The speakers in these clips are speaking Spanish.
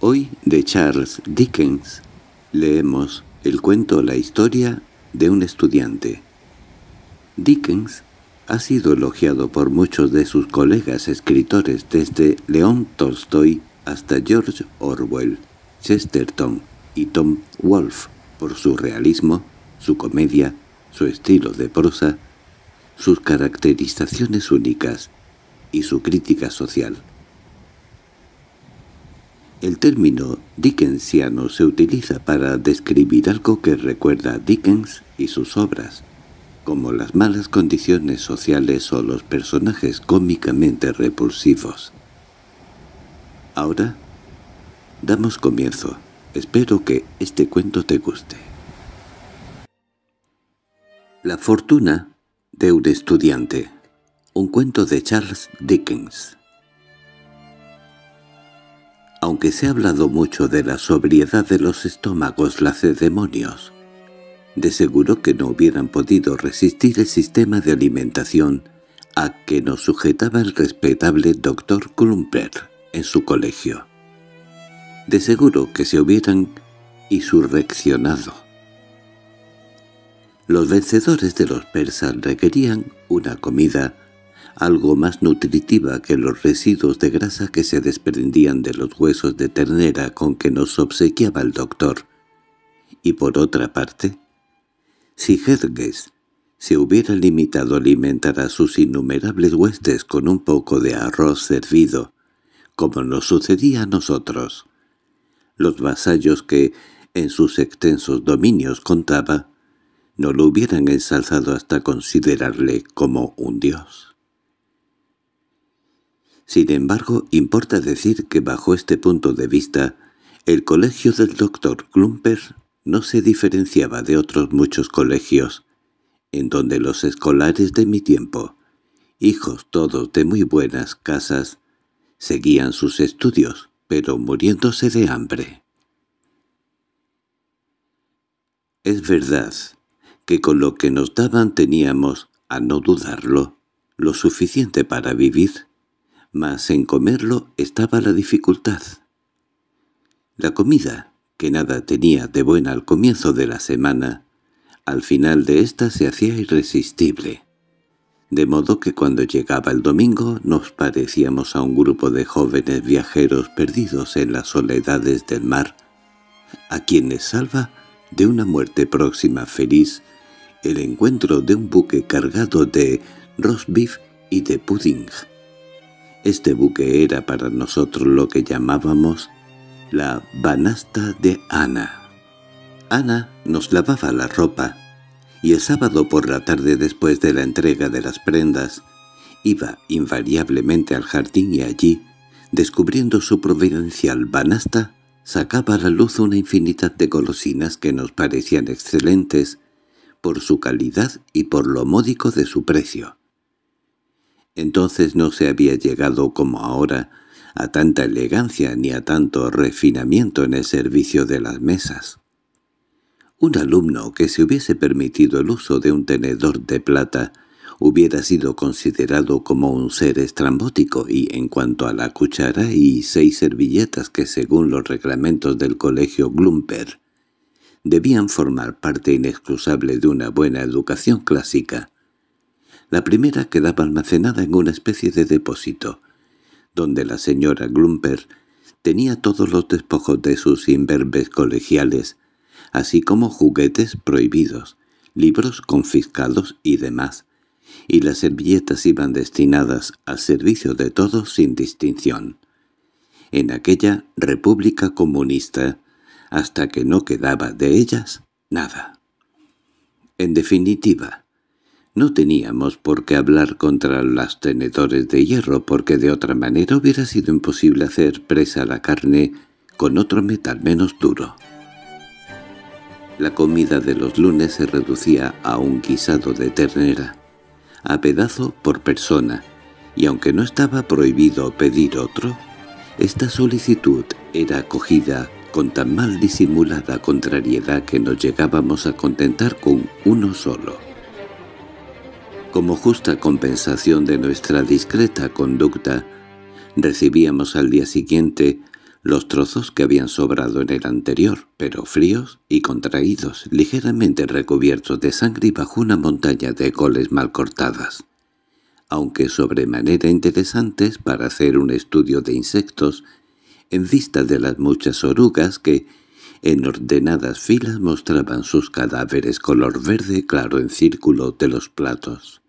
Hoy de Charles Dickens leemos el cuento La historia de un estudiante. Dickens ha sido elogiado por muchos de sus colegas escritores desde León Tolstoy hasta George Orwell, Chesterton y Tom Wolfe por su realismo, su comedia, su estilo de prosa, sus caracterizaciones únicas y su crítica social. El término dickensiano se utiliza para describir algo que recuerda a Dickens y sus obras, como las malas condiciones sociales o los personajes cómicamente repulsivos. Ahora, damos comienzo. Espero que este cuento te guste. La fortuna de un estudiante. Un cuento de Charles Dickens. Aunque se ha hablado mucho de la sobriedad de los estómagos lacedemonios, de seguro que no hubieran podido resistir el sistema de alimentación a que nos sujetaba el respetable doctor Klumper en su colegio. De seguro que se hubieran insurreccionado. Los vencedores de los persas requerían una comida algo más nutritiva que los residuos de grasa que se desprendían de los huesos de ternera con que nos obsequiaba el doctor. Y por otra parte, si Herges se hubiera limitado a alimentar a sus innumerables huestes con un poco de arroz servido, como nos sucedía a nosotros, los vasallos que, en sus extensos dominios contaba, no lo hubieran ensalzado hasta considerarle como un dios. Sin embargo, importa decir que bajo este punto de vista, el colegio del doctor Klumper no se diferenciaba de otros muchos colegios, en donde los escolares de mi tiempo, hijos todos de muy buenas casas, seguían sus estudios, pero muriéndose de hambre. Es verdad que con lo que nos daban teníamos, a no dudarlo, lo suficiente para vivir, mas en comerlo estaba la dificultad. La comida, que nada tenía de buena al comienzo de la semana, al final de ésta se hacía irresistible. De modo que cuando llegaba el domingo nos parecíamos a un grupo de jóvenes viajeros perdidos en las soledades del mar, a quienes salva de una muerte próxima feliz el encuentro de un buque cargado de roast beef y de pudding. Este buque era para nosotros lo que llamábamos la banasta de Ana. Ana nos lavaba la ropa, y el sábado por la tarde después de la entrega de las prendas, iba invariablemente al jardín y allí, descubriendo su providencial banasta, sacaba a la luz una infinidad de golosinas que nos parecían excelentes por su calidad y por lo módico de su precio. Entonces no se había llegado como ahora a tanta elegancia ni a tanto refinamiento en el servicio de las mesas. Un alumno que se hubiese permitido el uso de un tenedor de plata hubiera sido considerado como un ser estrambótico y en cuanto a la cuchara y seis servilletas que según los reglamentos del colegio Glumper debían formar parte inexcusable de una buena educación clásica, la primera quedaba almacenada en una especie de depósito, donde la señora Glumper tenía todos los despojos de sus imberbes colegiales, así como juguetes prohibidos, libros confiscados y demás, y las servilletas iban destinadas al servicio de todos sin distinción. En aquella república comunista, hasta que no quedaba de ellas nada. En definitiva, no teníamos por qué hablar contra los tenedores de hierro, porque de otra manera hubiera sido imposible hacer presa la carne con otro metal menos duro. La comida de los lunes se reducía a un guisado de ternera, a pedazo por persona, y aunque no estaba prohibido pedir otro, esta solicitud era acogida con tan mal disimulada contrariedad que nos llegábamos a contentar con uno solo. Como justa compensación de nuestra discreta conducta, recibíamos al día siguiente los trozos que habían sobrado en el anterior, pero fríos y contraídos, ligeramente recubiertos de sangre y bajo una montaña de goles mal cortadas. Aunque sobremanera interesantes para hacer un estudio de insectos, en vista de las muchas orugas que, en ordenadas filas, mostraban sus cadáveres color verde claro en círculo de los platos.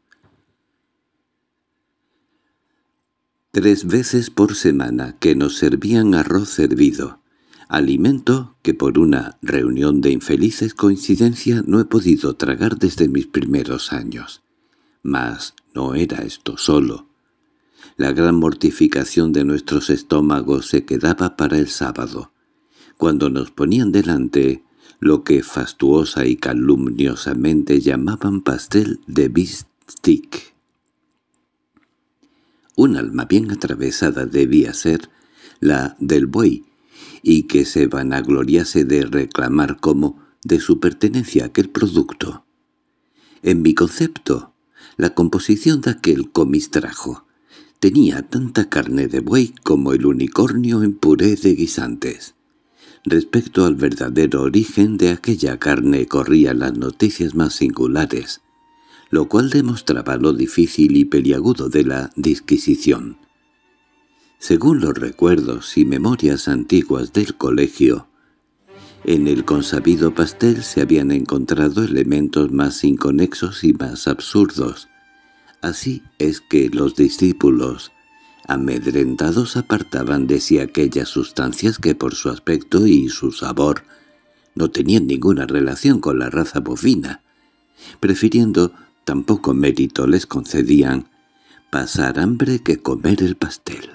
tres veces por semana que nos servían arroz servido, alimento que por una reunión de infelices coincidencia no he podido tragar desde mis primeros años. Mas no era esto solo. La gran mortificación de nuestros estómagos se quedaba para el sábado, cuando nos ponían delante lo que fastuosa y calumniosamente llamaban pastel de bistic un alma bien atravesada debía ser la del buey, y que se vanagloriase de reclamar como de su pertenencia aquel producto. En mi concepto, la composición de aquel comistrajo tenía tanta carne de buey como el unicornio en puré de guisantes. Respecto al verdadero origen de aquella carne corrían las noticias más singulares lo cual demostraba lo difícil y peliagudo de la disquisición. Según los recuerdos y memorias antiguas del colegio, en el consabido pastel se habían encontrado elementos más inconexos y más absurdos. Así es que los discípulos, amedrentados, apartaban de sí aquellas sustancias que por su aspecto y su sabor no tenían ninguna relación con la raza bovina, prefiriendo Tampoco mérito les concedían pasar hambre que comer el pastel.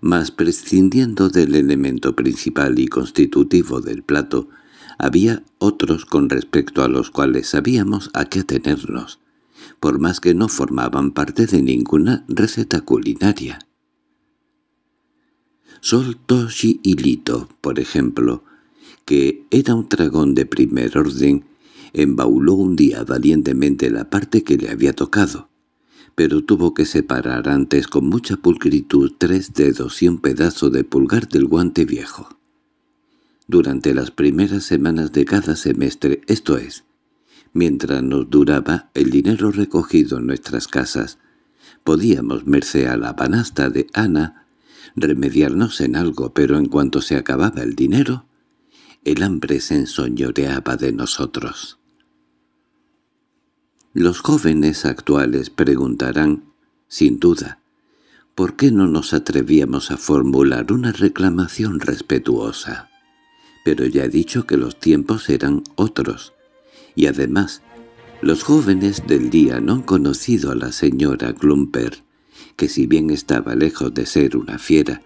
Mas prescindiendo del elemento principal y constitutivo del plato, había otros con respecto a los cuales sabíamos a qué atenernos, por más que no formaban parte de ninguna receta culinaria. Sol Toshi Lito, por ejemplo, que era un dragón de primer orden, Embauló un día valientemente la parte que le había tocado, pero tuvo que separar antes con mucha pulcritud tres dedos y un pedazo de pulgar del guante viejo. Durante las primeras semanas de cada semestre, esto es, mientras nos duraba el dinero recogido en nuestras casas, podíamos, merced a la banasta de Ana, remediarnos en algo, pero en cuanto se acababa el dinero, el hambre se ensoñoreaba de nosotros. Los jóvenes actuales preguntarán, sin duda, ¿por qué no nos atrevíamos a formular una reclamación respetuosa? Pero ya he dicho que los tiempos eran otros, y además, los jóvenes del día no han conocido a la señora Glumper, que si bien estaba lejos de ser una fiera,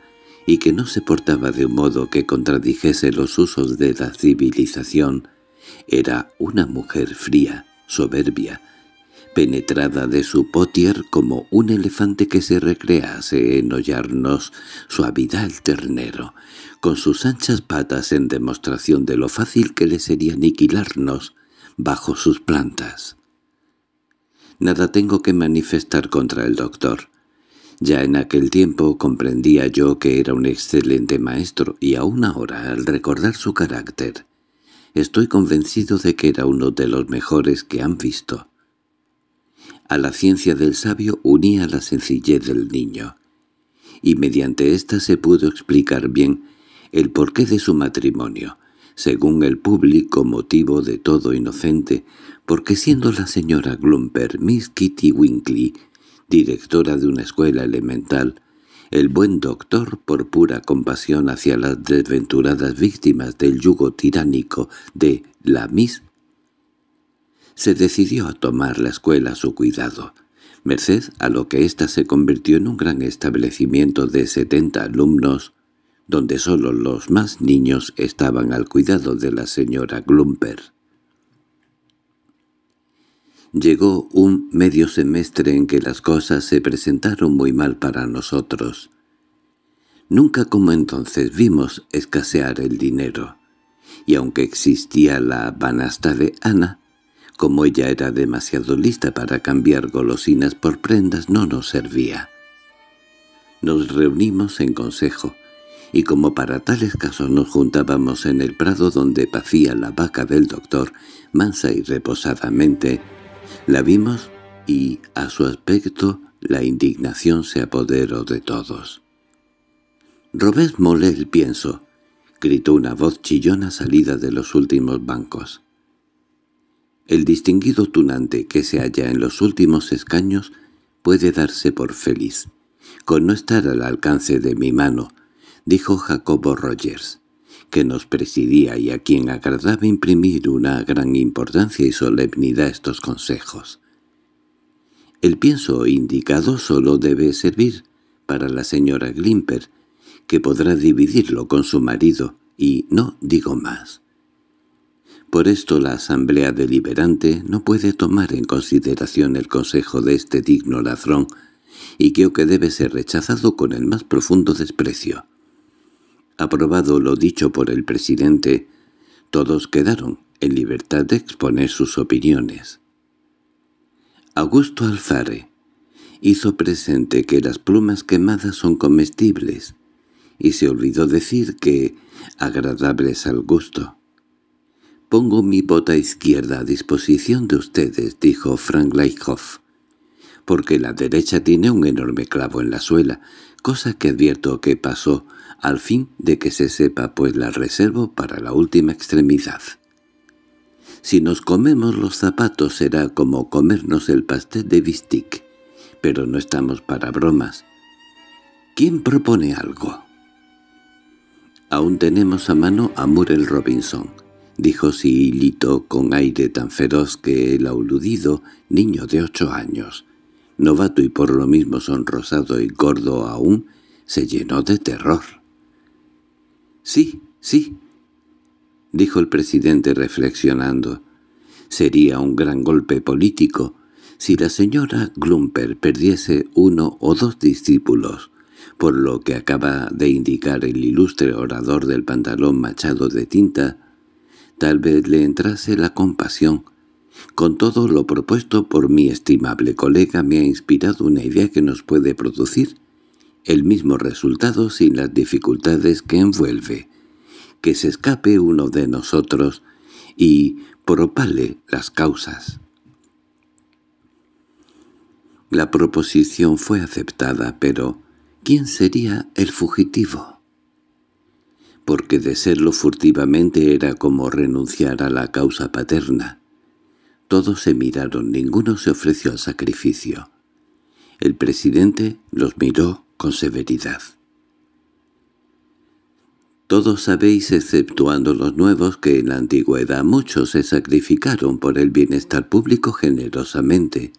y que no se portaba de un modo que contradijese los usos de la civilización, era una mujer fría, soberbia, penetrada de su potier como un elefante que se recrease en hollarnos suavidad el ternero, con sus anchas patas en demostración de lo fácil que le sería aniquilarnos bajo sus plantas. Nada tengo que manifestar contra el doctor. Ya en aquel tiempo comprendía yo que era un excelente maestro, y aún ahora, al recordar su carácter, estoy convencido de que era uno de los mejores que han visto. A la ciencia del sabio unía la sencillez del niño, y mediante ésta se pudo explicar bien el porqué de su matrimonio, según el público motivo de todo inocente, porque siendo la señora Glumper Miss Kitty Winkley, directora de una escuela elemental, el buen doctor, por pura compasión hacia las desventuradas víctimas del yugo tiránico de la Miss se decidió a tomar la escuela a su cuidado, merced a lo que ésta se convirtió en un gran establecimiento de 70 alumnos, donde solo los más niños estaban al cuidado de la señora Glumper. Llegó un medio semestre en que las cosas se presentaron muy mal para nosotros. Nunca como entonces vimos escasear el dinero, y aunque existía la banasta de Ana, como ella era demasiado lista para cambiar golosinas por prendas, no nos servía. Nos reunimos en consejo, y como para tales casos nos juntábamos en el prado donde pacía la vaca del doctor, mansa y reposadamente, la vimos y, a su aspecto, la indignación se apoderó de todos. —¡Robert Molel, pienso! —gritó una voz chillona salida de los últimos bancos. El distinguido tunante que se halla en los últimos escaños puede darse por feliz, con no estar al alcance de mi mano, dijo Jacobo Rogers, que nos presidía y a quien agradaba imprimir una gran importancia y solemnidad estos consejos. El pienso indicado solo debe servir para la señora Glimper, que podrá dividirlo con su marido, y no digo más. Por esto la Asamblea Deliberante no puede tomar en consideración el consejo de este digno ladrón, y creo que debe ser rechazado con el más profundo desprecio. Aprobado lo dicho por el presidente, todos quedaron en libertad de exponer sus opiniones. Augusto Alfare hizo presente que las plumas quemadas son comestibles, y se olvidó decir que agradables al gusto. «Pongo mi bota izquierda a disposición de ustedes», dijo Frank Leichhoff, «porque la derecha tiene un enorme clavo en la suela, cosa que advierto que pasó, al fin de que se sepa, pues la reservo para la última extremidad». Si nos comemos los zapatos será como comernos el pastel de bistic, pero no estamos para bromas. ¿Quién propone algo? Aún tenemos a mano a Murel Robinson. —dijo silito con aire tan feroz que el auludido, niño de ocho años, novato y por lo mismo sonrosado y gordo aún, se llenó de terror. —Sí, sí —dijo el presidente reflexionando—, sería un gran golpe político si la señora Glumper perdiese uno o dos discípulos, por lo que acaba de indicar el ilustre orador del pantalón machado de tinta, Tal vez le entrase la compasión. Con todo lo propuesto por mi estimable colega me ha inspirado una idea que nos puede producir el mismo resultado sin las dificultades que envuelve. Que se escape uno de nosotros y propale las causas. La proposición fue aceptada, pero ¿quién sería el fugitivo? porque de serlo furtivamente era como renunciar a la causa paterna. Todos se miraron, ninguno se ofreció al sacrificio. El presidente los miró con severidad. Todos sabéis, exceptuando los nuevos, que en la antigüedad muchos se sacrificaron por el bienestar público generosamente.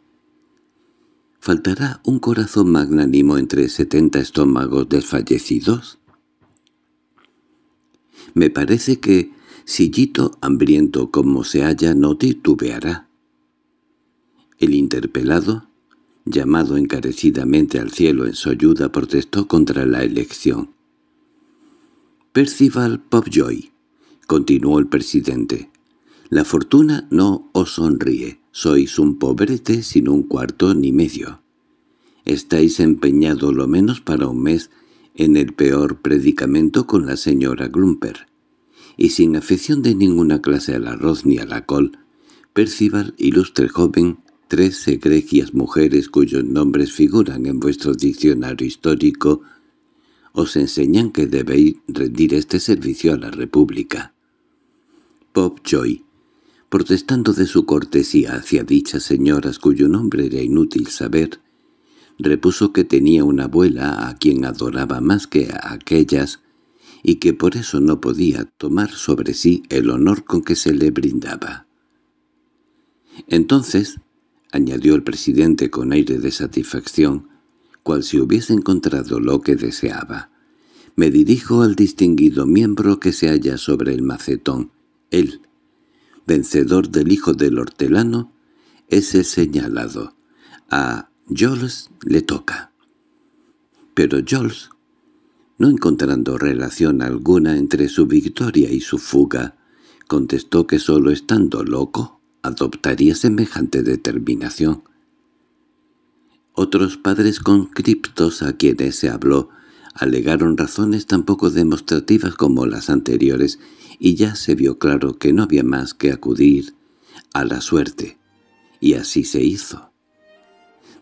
¿Faltará un corazón magnánimo entre setenta estómagos desfallecidos? Me parece que, sillito hambriento como se halla, no titubeará. El interpelado, llamado encarecidamente al cielo en su ayuda, protestó contra la elección. Percival Popjoy, continuó el presidente, la fortuna no os sonríe, sois un pobrete sin un cuarto ni medio. Estáis empeñado lo menos para un mes en el peor predicamento con la señora Grumper y sin afición de ninguna clase al arroz ni a la col, Percival, ilustre joven, tres egregias mujeres cuyos nombres figuran en vuestro diccionario histórico, os enseñan que debéis rendir este servicio a la República. Pop Joy, protestando de su cortesía hacia dichas señoras cuyo nombre era inútil saber, repuso que tenía una abuela a quien adoraba más que a aquellas y que por eso no podía tomar sobre sí el honor con que se le brindaba. Entonces, añadió el presidente con aire de satisfacción, cual si hubiese encontrado lo que deseaba, me dirijo al distinguido miembro que se halla sobre el macetón. Él, vencedor del hijo del hortelano, es el señalado. A Joles le toca. Pero Joles no encontrando relación alguna entre su victoria y su fuga, contestó que solo estando loco adoptaría semejante determinación. Otros padres conscriptos a quienes se habló alegaron razones tan poco demostrativas como las anteriores y ya se vio claro que no había más que acudir a la suerte, y así se hizo.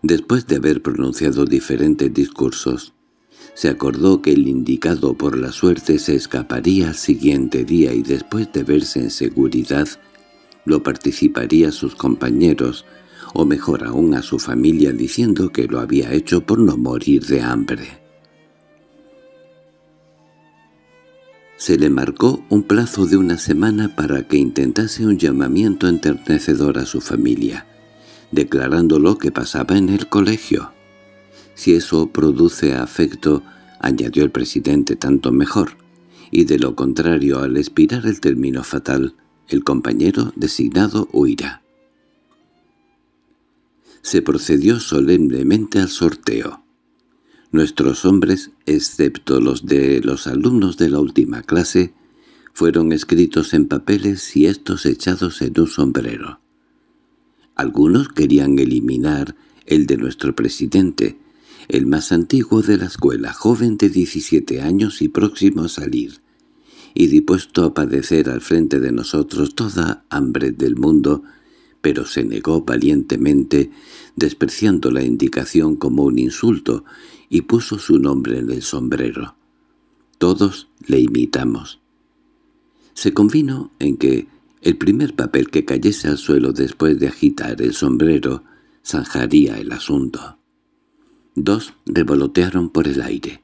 Después de haber pronunciado diferentes discursos, se acordó que el indicado por la suerte se escaparía al siguiente día y después de verse en seguridad, lo participaría a sus compañeros, o mejor aún a su familia diciendo que lo había hecho por no morir de hambre. Se le marcó un plazo de una semana para que intentase un llamamiento enternecedor a su familia, declarando lo que pasaba en el colegio. Si eso produce afecto, añadió el presidente, tanto mejor. Y de lo contrario, al expirar el término fatal, el compañero designado huirá. Se procedió solemnemente al sorteo. Nuestros hombres, excepto los de los alumnos de la última clase, fueron escritos en papeles y estos echados en un sombrero. Algunos querían eliminar el de nuestro presidente, el más antiguo de la escuela, joven de 17 años y próximo a salir, y dispuesto a padecer al frente de nosotros toda hambre del mundo, pero se negó valientemente, despreciando la indicación como un insulto, y puso su nombre en el sombrero. Todos le imitamos. Se convino en que el primer papel que cayese al suelo después de agitar el sombrero zanjaría el asunto. Dos revolotearon por el aire,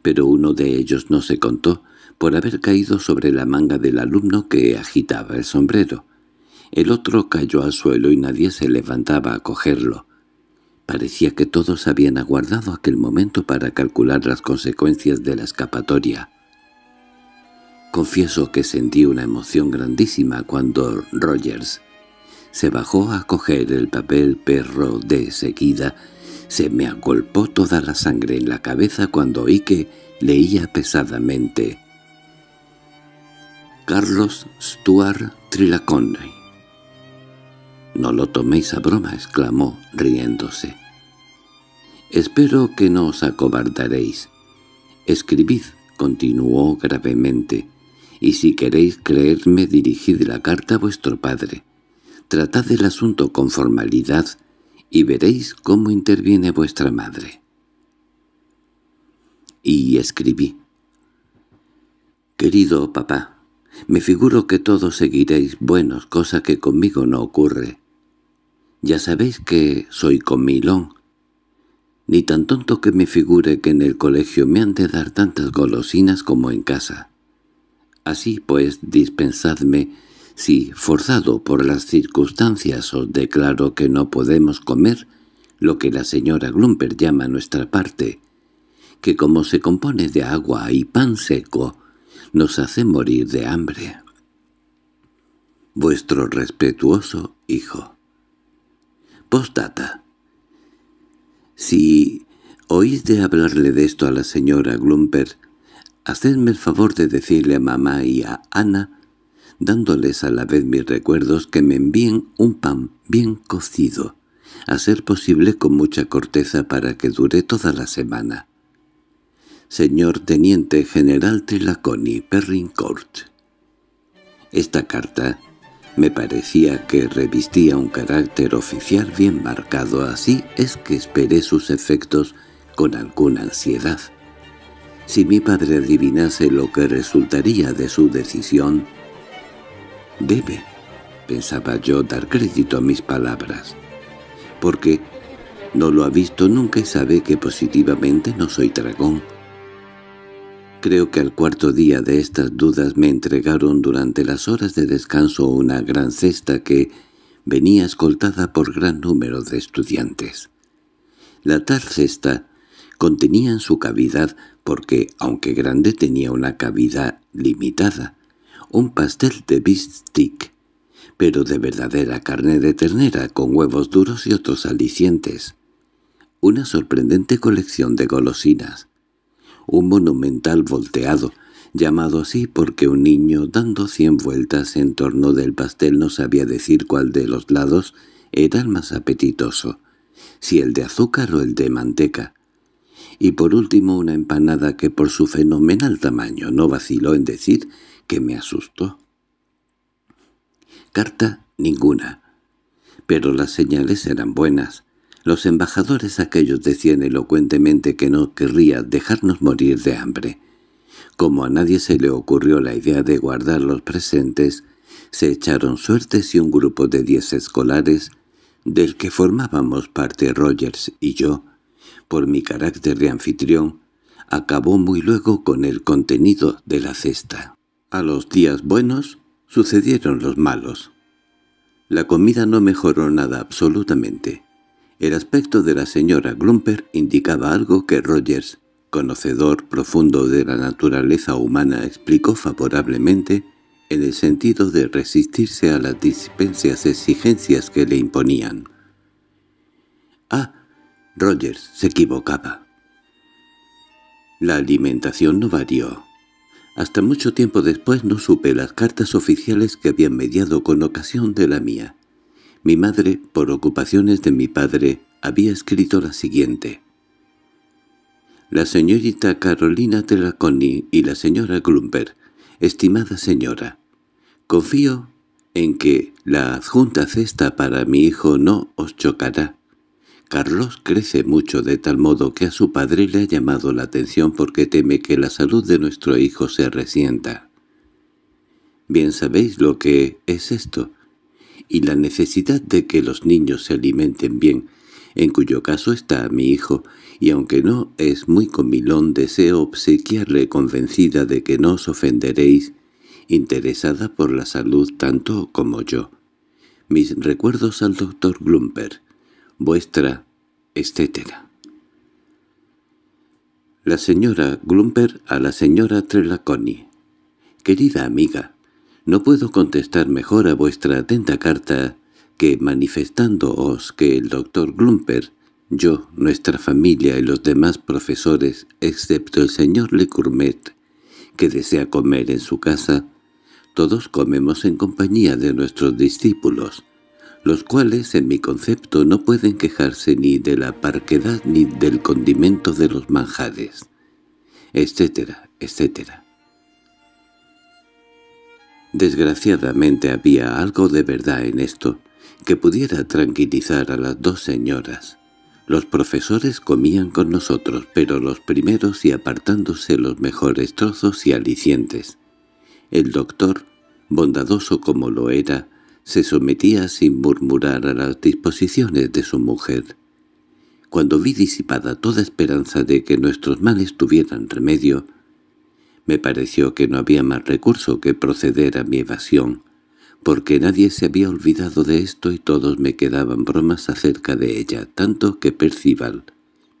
pero uno de ellos no se contó por haber caído sobre la manga del alumno que agitaba el sombrero. El otro cayó al suelo y nadie se levantaba a cogerlo. Parecía que todos habían aguardado aquel momento para calcular las consecuencias de la escapatoria. Confieso que sentí una emoción grandísima cuando Rogers se bajó a coger el papel perro de seguida se me agolpó toda la sangre en la cabeza cuando oí que leía pesadamente. Carlos Stuart Trilaconey. «No lo toméis a broma», exclamó, riéndose. «Espero que no os acobardaréis. Escribid», continuó gravemente, «y si queréis creerme dirigid la carta a vuestro padre. Tratad el asunto con formalidad y veréis cómo interviene vuestra madre. Y escribí. Querido papá, me figuro que todos seguiréis buenos, cosa que conmigo no ocurre. Ya sabéis que soy comilón. Ni tan tonto que me figure que en el colegio me han de dar tantas golosinas como en casa. Así pues, dispensadme si, forzado por las circunstancias, os declaro que no podemos comer lo que la señora Glumper llama nuestra parte, que como se compone de agua y pan seco, nos hace morir de hambre. Vuestro respetuoso hijo. Postdata. Si oís de hablarle de esto a la señora Glumper, hacedme el favor de decirle a mamá y a Ana dándoles a la vez mis recuerdos que me envíen un pan bien cocido, a ser posible con mucha corteza para que dure toda la semana. Señor Teniente General Trilaconi Perrincourt. Esta carta me parecía que revistía un carácter oficial bien marcado, así es que esperé sus efectos con alguna ansiedad. Si mi padre adivinase lo que resultaría de su decisión, Debe, pensaba yo, dar crédito a mis palabras, porque no lo ha visto nunca y sabe que positivamente no soy dragón. Creo que al cuarto día de estas dudas me entregaron durante las horas de descanso una gran cesta que venía escoltada por gran número de estudiantes. La tal cesta contenía en su cavidad, porque aunque grande tenía una cavidad limitada, un pastel de bistic, pero de verdadera carne de ternera con huevos duros y otros alicientes, una sorprendente colección de golosinas, un monumental volteado, llamado así porque un niño dando cien vueltas en torno del pastel no sabía decir cuál de los lados era el más apetitoso, si el de azúcar o el de manteca. Y por último una empanada que por su fenomenal tamaño no vaciló en decir que me asustó. Carta ninguna. Pero las señales eran buenas. Los embajadores aquellos decían elocuentemente que no querría dejarnos morir de hambre. Como a nadie se le ocurrió la idea de guardar los presentes, se echaron suertes y un grupo de diez escolares, del que formábamos parte Rogers y yo, por mi carácter de anfitrión, acabó muy luego con el contenido de la cesta. A los días buenos sucedieron los malos. La comida no mejoró nada absolutamente. El aspecto de la señora Glumper indicaba algo que Rogers, conocedor profundo de la naturaleza humana, explicó favorablemente en el sentido de resistirse a las dispensas exigencias que le imponían. Ah, Rogers se equivocaba. La alimentación no varió. Hasta mucho tiempo después no supe las cartas oficiales que habían mediado con ocasión de la mía. Mi madre, por ocupaciones de mi padre, había escrito la siguiente. La señorita Carolina Terraconi y la señora Grumper, estimada señora, confío en que la adjunta cesta para mi hijo no os chocará. Carlos crece mucho de tal modo que a su padre le ha llamado la atención porque teme que la salud de nuestro hijo se resienta. Bien sabéis lo que es esto, y la necesidad de que los niños se alimenten bien, en cuyo caso está mi hijo, y aunque no es muy comilón deseo obsequiarle convencida de que no os ofenderéis, interesada por la salud tanto como yo. Mis recuerdos al doctor Glumper vuestra, etc. La señora Glumper a la señora Trelaconi. Querida amiga, no puedo contestar mejor a vuestra atenta carta que manifestándoos que el doctor Glumper, yo, nuestra familia y los demás profesores, excepto el señor lecurmet que desea comer en su casa, todos comemos en compañía de nuestros discípulos, los cuales en mi concepto no pueden quejarse ni de la parquedad ni del condimento de los manjares, etcétera, etcétera. Desgraciadamente había algo de verdad en esto, que pudiera tranquilizar a las dos señoras. Los profesores comían con nosotros, pero los primeros y apartándose los mejores trozos y alicientes. El doctor, bondadoso como lo era, se sometía sin murmurar a las disposiciones de su mujer. Cuando vi disipada toda esperanza de que nuestros males tuvieran remedio, me pareció que no había más recurso que proceder a mi evasión, porque nadie se había olvidado de esto y todos me quedaban bromas acerca de ella, tanto que Percival,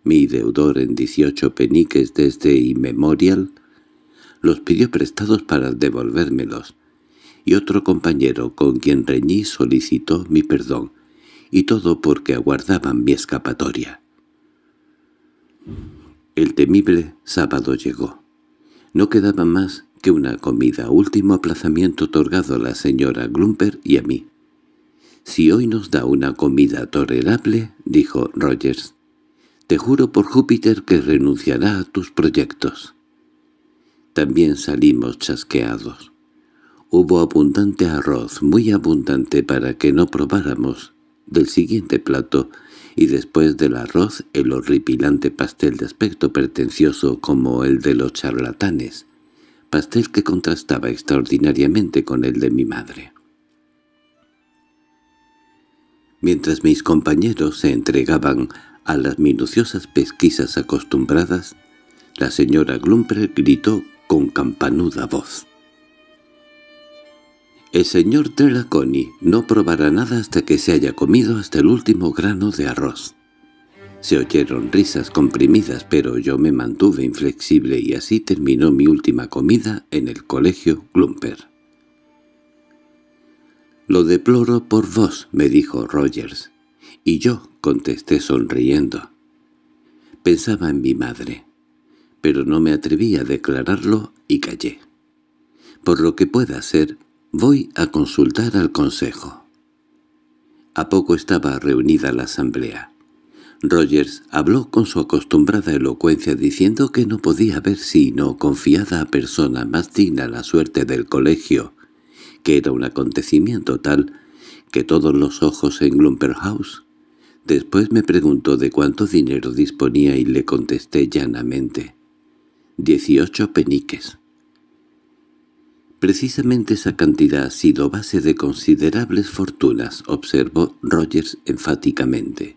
mi deudor en 18 peniques desde inmemorial, los pidió prestados para devolvérmelos, y otro compañero con quien reñí solicitó mi perdón, y todo porque aguardaban mi escapatoria. El temible sábado llegó. No quedaba más que una comida, último aplazamiento otorgado a la señora Glumper y a mí. «Si hoy nos da una comida tolerable», dijo Rogers, «te juro por Júpiter que renunciará a tus proyectos». También salimos chasqueados. Hubo abundante arroz, muy abundante para que no probáramos, del siguiente plato, y después del arroz el horripilante pastel de aspecto pretencioso como el de los charlatanes, pastel que contrastaba extraordinariamente con el de mi madre. Mientras mis compañeros se entregaban a las minuciosas pesquisas acostumbradas, la señora Glumper gritó con campanuda voz. El señor Trelaconi no probará nada hasta que se haya comido hasta el último grano de arroz. Se oyeron risas comprimidas, pero yo me mantuve inflexible y así terminó mi última comida en el colegio Glumper. «Lo deploro por vos», me dijo Rogers. Y yo contesté sonriendo. Pensaba en mi madre, pero no me atreví a declararlo y callé. Por lo que pueda ser, Voy a consultar al consejo. A poco estaba reunida la asamblea. Rogers habló con su acostumbrada elocuencia diciendo que no podía haber sino confiada a persona más digna la suerte del colegio, que era un acontecimiento tal que todos los ojos en Glumper House. Después me preguntó de cuánto dinero disponía y le contesté llanamente. Dieciocho peniques. Precisamente esa cantidad ha sido base de considerables fortunas, observó Rogers enfáticamente.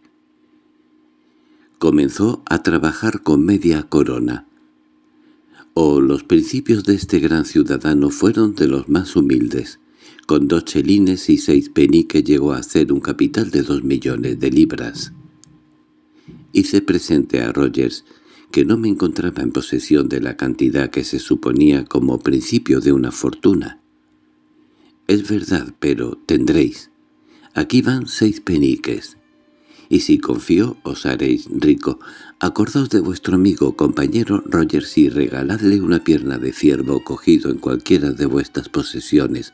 Comenzó a trabajar con media corona. O oh, los principios de este gran ciudadano fueron de los más humildes. Con dos chelines y seis peniques llegó a hacer un capital de dos millones de libras. Hice presente a Rogers que no me encontraba en posesión de la cantidad que se suponía como principio de una fortuna. Es verdad, pero tendréis. Aquí van seis peniques. Y si confío, os haréis rico. Acordaos de vuestro amigo compañero Rogers y regaladle una pierna de ciervo cogido en cualquiera de vuestras posesiones,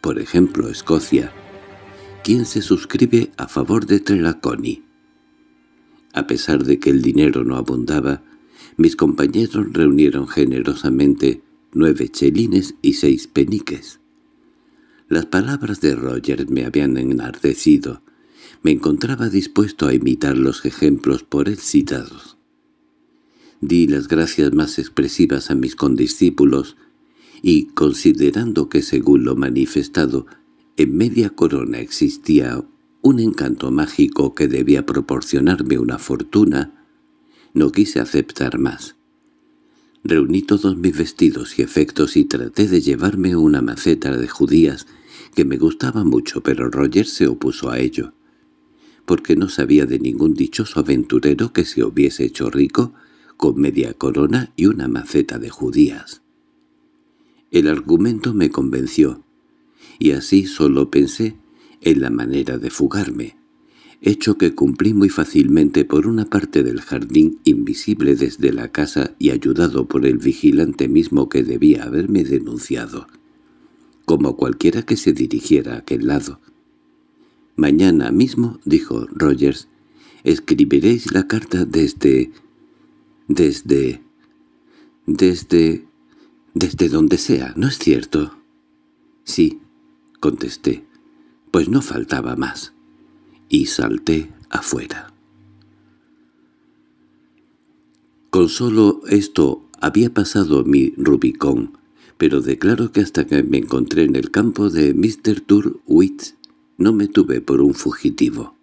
por ejemplo Escocia. ¿Quién se suscribe a favor de Trelaconi? A pesar de que el dinero no abundaba, mis compañeros reunieron generosamente nueve chelines y seis peniques. Las palabras de Roger me habían enardecido. Me encontraba dispuesto a imitar los ejemplos por él citados. Di las gracias más expresivas a mis condiscípulos y, considerando que según lo manifestado, en media corona existía un encanto mágico que debía proporcionarme una fortuna, no quise aceptar más. Reuní todos mis vestidos y efectos y traté de llevarme una maceta de judías que me gustaba mucho, pero Roger se opuso a ello, porque no sabía de ningún dichoso aventurero que se hubiese hecho rico con media corona y una maceta de judías. El argumento me convenció, y así solo pensé en la manera de fugarme hecho que cumplí muy fácilmente por una parte del jardín invisible desde la casa y ayudado por el vigilante mismo que debía haberme denunciado, como cualquiera que se dirigiera a aquel lado. «Mañana mismo», dijo Rogers, «escribiréis la carta desde... desde... desde... desde donde sea, ¿no es cierto?» «Sí», contesté, «pues no faltaba más» y salté afuera. Con solo esto había pasado mi Rubicón, pero declaro que hasta que me encontré en el campo de Mr. Turwitz no me tuve por un fugitivo.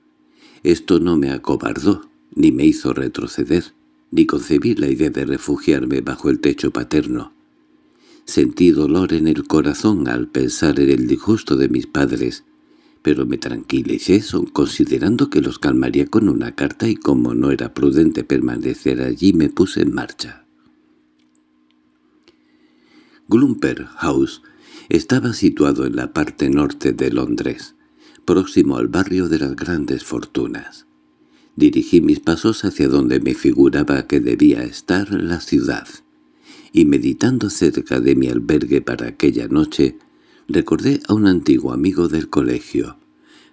Esto no me acobardó, ni me hizo retroceder, ni concebí la idea de refugiarme bajo el techo paterno. Sentí dolor en el corazón al pensar en el disgusto de mis padres, pero me tranquilicé considerando que los calmaría con una carta y como no era prudente permanecer allí me puse en marcha. Glumper House estaba situado en la parte norte de Londres, próximo al barrio de las grandes fortunas. Dirigí mis pasos hacia donde me figuraba que debía estar la ciudad, y meditando cerca de mi albergue para aquella noche, recordé a un antiguo amigo del colegio,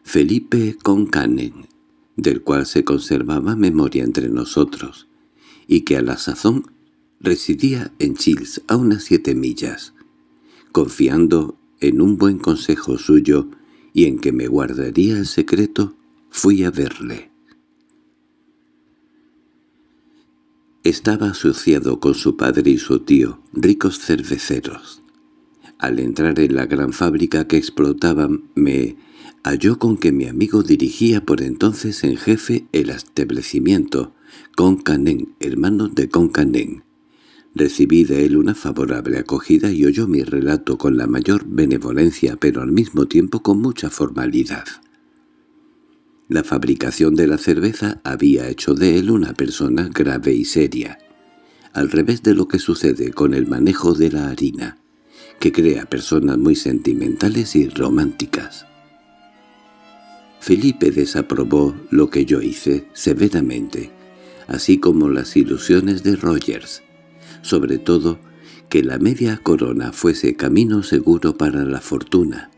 Felipe Concanen, del cual se conservaba memoria entre nosotros, y que a la sazón residía en Chills a unas siete millas, confiando en un buen consejo suyo y en que me guardaría el secreto, fui a verle. Estaba asociado con su padre y su tío, ricos cerveceros. Al entrar en la gran fábrica que explotaban me halló con que mi amigo dirigía por entonces en jefe el establecimiento, Concanén, hermano de Concanén. Recibí de él una favorable acogida y oyó mi relato con la mayor benevolencia, pero al mismo tiempo con mucha formalidad. La fabricación de la cerveza había hecho de él una persona grave y seria, al revés de lo que sucede con el manejo de la harina que crea personas muy sentimentales y románticas. Felipe desaprobó lo que yo hice severamente, así como las ilusiones de Rogers, sobre todo que la media corona fuese camino seguro para la fortuna,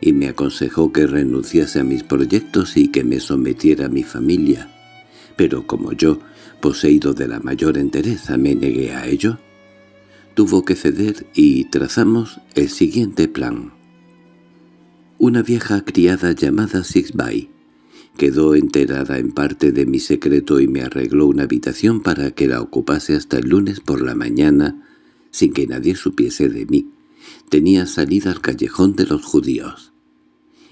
y me aconsejó que renunciase a mis proyectos y que me sometiera a mi familia. Pero como yo, poseído de la mayor entereza, me negué a ello, tuvo que ceder y trazamos el siguiente plan. Una vieja criada llamada Sixby quedó enterada en parte de mi secreto y me arregló una habitación para que la ocupase hasta el lunes por la mañana sin que nadie supiese de mí. Tenía salida al callejón de los judíos.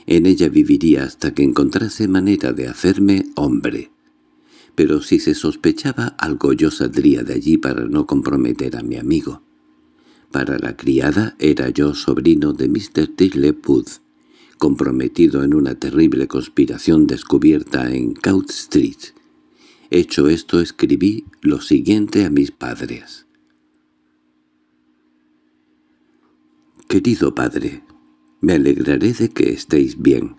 En ella viviría hasta que encontrase manera de hacerme hombre. Pero si se sospechaba algo yo saldría de allí para no comprometer a mi amigo. Para la criada era yo sobrino de Mr. Puth, comprometido en una terrible conspiración descubierta en Couch Street. Hecho esto escribí lo siguiente a mis padres. Querido padre, me alegraré de que estéis bien.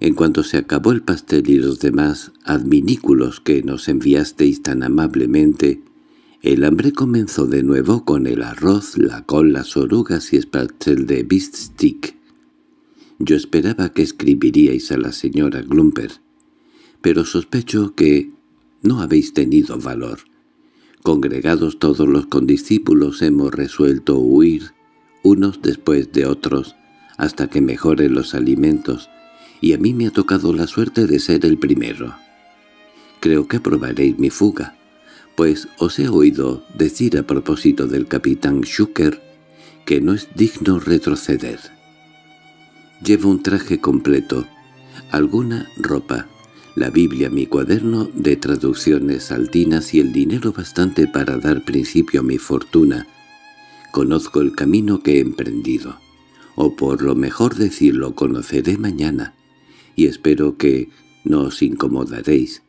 En cuanto se acabó el pastel y los demás adminículos que nos enviasteis tan amablemente, el hambre comenzó de nuevo con el arroz, la col, las orugas y espátel de Stick. Yo esperaba que escribiríais a la señora Glumper, pero sospecho que no habéis tenido valor. Congregados todos los condiscípulos hemos resuelto huir, unos después de otros, hasta que mejoren los alimentos, y a mí me ha tocado la suerte de ser el primero. Creo que aprobaréis mi fuga pues os he oído decir a propósito del capitán Schucker que no es digno retroceder. Llevo un traje completo, alguna ropa, la Biblia, mi cuaderno de traducciones saltinas y el dinero bastante para dar principio a mi fortuna. Conozco el camino que he emprendido, o por lo mejor decirlo conoceré mañana, y espero que no os incomodaréis,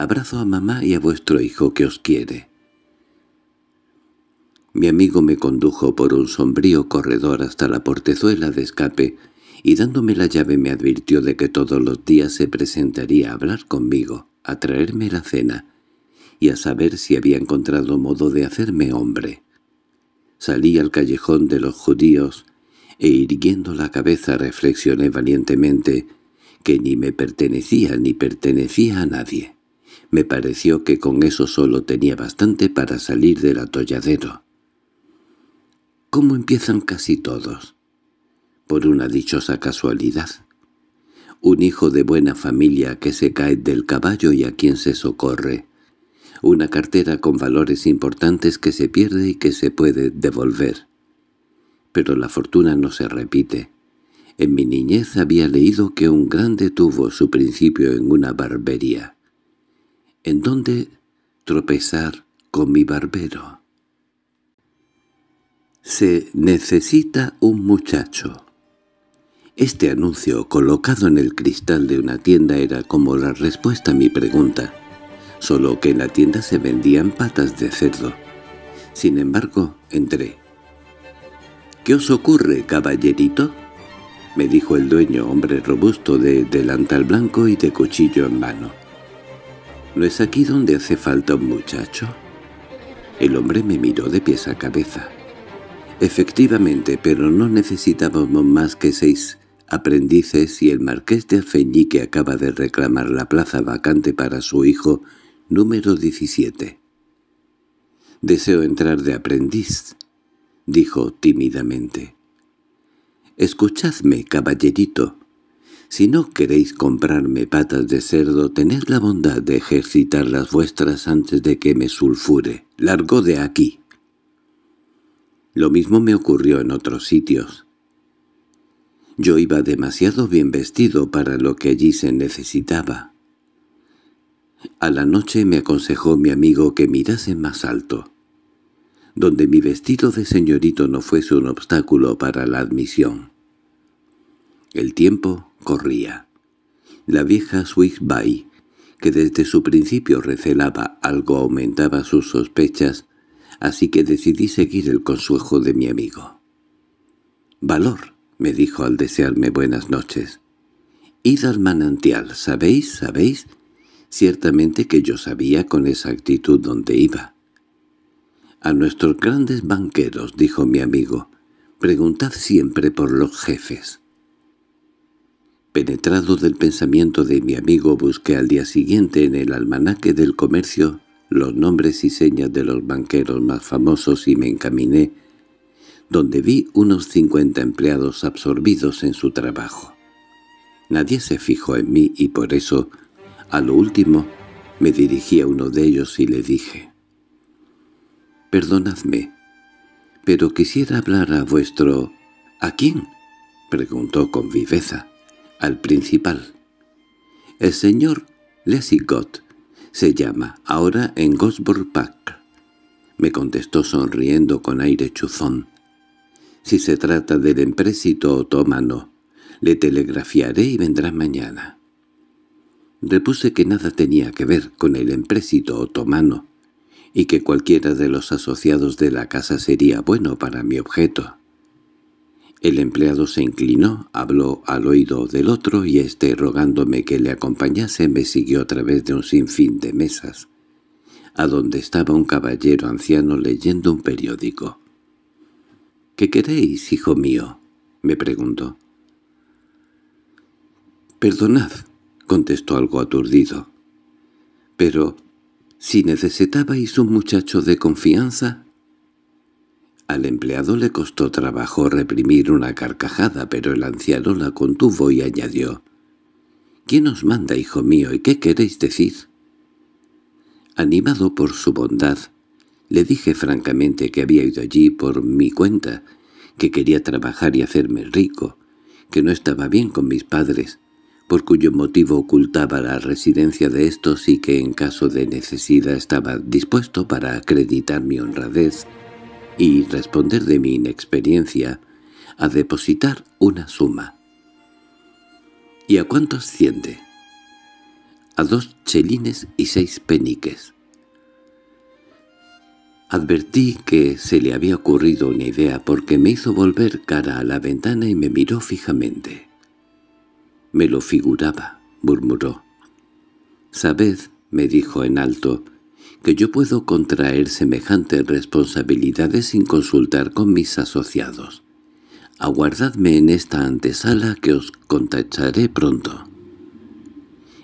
Abrazo a mamá y a vuestro hijo que os quiere. Mi amigo me condujo por un sombrío corredor hasta la portezuela de escape y dándome la llave me advirtió de que todos los días se presentaría a hablar conmigo, a traerme la cena y a saber si había encontrado modo de hacerme hombre. Salí al callejón de los judíos e irguiendo la cabeza reflexioné valientemente que ni me pertenecía ni pertenecía a nadie. Me pareció que con eso solo tenía bastante para salir del atolladero. ¿Cómo empiezan casi todos? Por una dichosa casualidad. Un hijo de buena familia que se cae del caballo y a quien se socorre. Una cartera con valores importantes que se pierde y que se puede devolver. Pero la fortuna no se repite. En mi niñez había leído que un grande tuvo su principio en una barbería en dónde tropezar con mi barbero. Se necesita un muchacho. Este anuncio colocado en el cristal de una tienda era como la respuesta a mi pregunta, solo que en la tienda se vendían patas de cerdo. Sin embargo, entré. —¿Qué os ocurre, caballerito? —me dijo el dueño, hombre robusto de delantal blanco y de cuchillo en mano. —¿No es aquí donde hace falta un muchacho? El hombre me miró de pies a cabeza. Efectivamente, pero no necesitábamos más que seis aprendices y el marqués de que acaba de reclamar la plaza vacante para su hijo número 17. —Deseo entrar de aprendiz —dijo tímidamente. —Escuchadme, caballerito si no queréis comprarme patas de cerdo, tened la bondad de ejercitar las vuestras antes de que me sulfure. Largo de aquí. Lo mismo me ocurrió en otros sitios. Yo iba demasiado bien vestido para lo que allí se necesitaba. A la noche me aconsejó mi amigo que mirase más alto, donde mi vestido de señorito no fuese un obstáculo para la admisión. El tiempo corría. La vieja Bay que desde su principio recelaba algo, aumentaba sus sospechas, así que decidí seguir el consejo de mi amigo. «Valor», me dijo al desearme buenas noches. «Id al manantial, ¿sabéis? ¿Sabéis?» Ciertamente que yo sabía con exactitud dónde iba. «A nuestros grandes banqueros», dijo mi amigo, «preguntad siempre por los jefes». Penetrado del pensamiento de mi amigo busqué al día siguiente en el almanaque del comercio los nombres y señas de los banqueros más famosos y me encaminé, donde vi unos cincuenta empleados absorbidos en su trabajo. Nadie se fijó en mí y por eso, a lo último, me dirigí a uno de ellos y le dije, «Perdonadme, pero quisiera hablar a vuestro...» «¿A quién?» preguntó con viveza al principal. El señor Lesigot se llama, ahora en Gosborg Park. Me contestó sonriendo con aire chuzón. Si se trata del empréstito otomano, le telegrafiaré y vendrá mañana. Repuse que nada tenía que ver con el empréstito otomano y que cualquiera de los asociados de la casa sería bueno para mi objeto. El empleado se inclinó, habló al oído del otro y este rogándome que le acompañase, me siguió a través de un sinfín de mesas, a donde estaba un caballero anciano leyendo un periódico. —¿Qué queréis, hijo mío? —me preguntó. —Perdonad —contestó algo aturdido—, pero si necesitabais un muchacho de confianza, al empleado le costó trabajo reprimir una carcajada, pero el anciano la contuvo y añadió, «¿Quién os manda, hijo mío, y qué queréis decir?» Animado por su bondad, le dije francamente que había ido allí por mi cuenta, que quería trabajar y hacerme rico, que no estaba bien con mis padres, por cuyo motivo ocultaba la residencia de estos y que en caso de necesidad estaba dispuesto para acreditar mi honradez y responder de mi inexperiencia a depositar una suma. ¿Y a cuánto asciende? A dos chelines y seis peniques. Advertí que se le había ocurrido una idea porque me hizo volver cara a la ventana y me miró fijamente. «Me lo figuraba», murmuró. «Sabed», me dijo en alto, que yo puedo contraer semejantes responsabilidades sin consultar con mis asociados. Aguardadme en esta antesala que os contacharé pronto.